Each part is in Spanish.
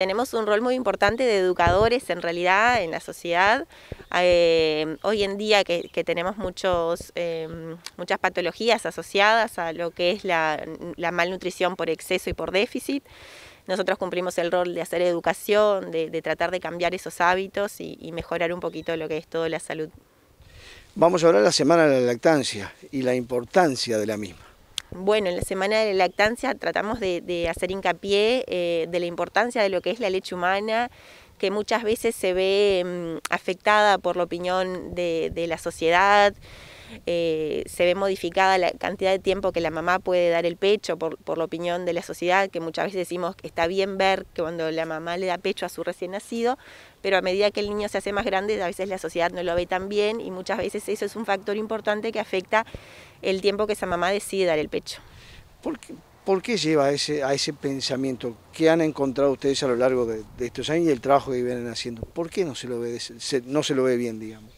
Tenemos un rol muy importante de educadores en realidad en la sociedad. Eh, hoy en día que, tenemos muchos, em, muchas patologías asociadas a lo que es la, malnutrición por exceso y por déficit, nosotros cumplimos el rol de hacer educación, de, tratar de cambiar esos hábitos y, mejorar un poquito lo que es toda la salud. Vamos a hablar la semana de la lactancia y la importancia de la misma. Bueno, en la semana de la lactancia tratamos de, hacer hincapié eh, de la importancia de lo que es la leche humana, que muchas veces se ve mm, afectada por la opinión de la sociedad. Eh, se ve modificada la cantidad de tiempo que la mamá puede dar el pecho por, la opinión de la sociedad, que muchas veces decimos que está bien ver que cuando la mamá le da pecho a su recién nacido, pero a medida que el niño se hace más grande, a veces la sociedad no lo ve tan bien y muchas veces eso es un factor importante que afecta el tiempo que esa mamá decide dar el pecho. ¿Por qué, lleva a ese, a ese pensamiento que han encontrado ustedes a lo largo de, estos años y el trabajo que vienen haciendo? ¿Por qué no se lo ve, no se lo ve bien, digamos?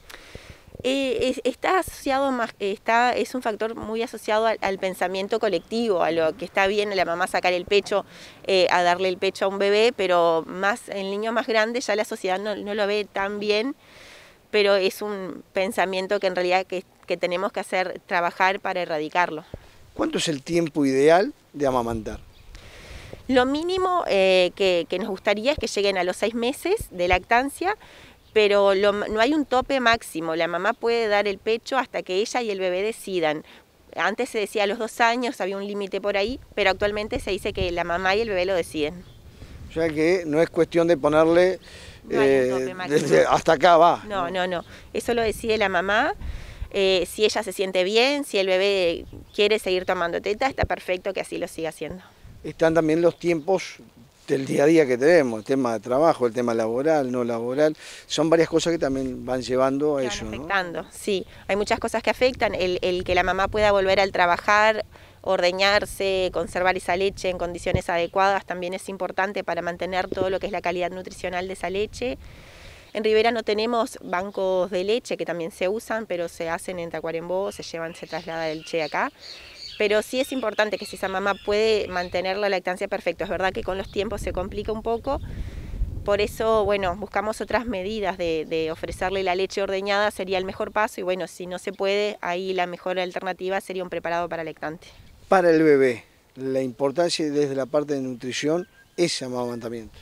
Eh, está asociado más, eh, está, es un factor muy asociado al, pensamiento colectivo, a lo que está bien a la mamá sacar el pecho, eh, a darle el pecho a un bebé, pero más el niño más grande ya la sociedad no, lo ve tan bien, pero es un pensamiento que en realidad que, tenemos que hacer, trabajar para erradicarlo. ¿Cuánto es el tiempo ideal de amamantar? Lo mínimo que, que, nos gustaría es que lleguen a los seis meses de lactancia pero no hay un tope máximo. La mamá puede dar el pecho hasta que ella y el bebé decidan. Antes se decía a los dos años, había un límite por ahí, pero actualmente se dice que la mamá y el bebé lo deciden. O sea que no es cuestión de ponerle eh, hasta acá va. No, no, no. Eso lo decide la mamá. Eh, si ella se siente bien, si el bebé quiere seguir tomando teta, está perfecto que así lo siga haciendo. Están también los tiempos del día a día que tenemos, el tema de trabajo, el tema laboral, no laboral, son varias cosas que también van llevando a eso. afectando, sí. Hay muchas cosas que afectan, el, el que la mamá pueda volver al trabajar, ordeñarse, conservar esa leche en condiciones adecuadas también es importante para mantener todo lo que es la calidad nutricional de esa leche. En Rivera no tenemos bancos de leche que también se usan, pero se hacen en Tacuarembó, se llevan, se traslada el leche acá pero sí es importante que si esa mamá puede mantener la lactancia perfecta, es verdad que con los tiempos se complica un poco, por eso, bueno, buscamos otras medidas de, ofrecerle la leche ordeñada, sería el mejor paso y bueno, si no se puede, ahí la mejor alternativa sería un preparado para lactante. Para el bebé, la importancia desde la parte de nutrición es amamantamiento.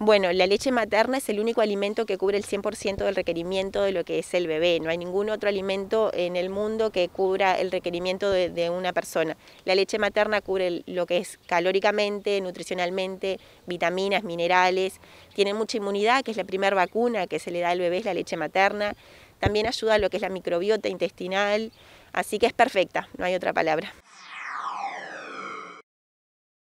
Bueno, la leche materna es el único alimento que cubre el 100% del requerimiento de lo que es el bebé. No hay ningún otro alimento en el mundo que cubra el requerimiento de, una persona. La leche materna cubre lo que es calóricamente, nutricionalmente, vitaminas, minerales. Tiene mucha inmunidad, que es la primera vacuna que se le da al bebé, es la leche materna. También ayuda a lo que es la microbiota intestinal. Así que es perfecta, no hay otra palabra.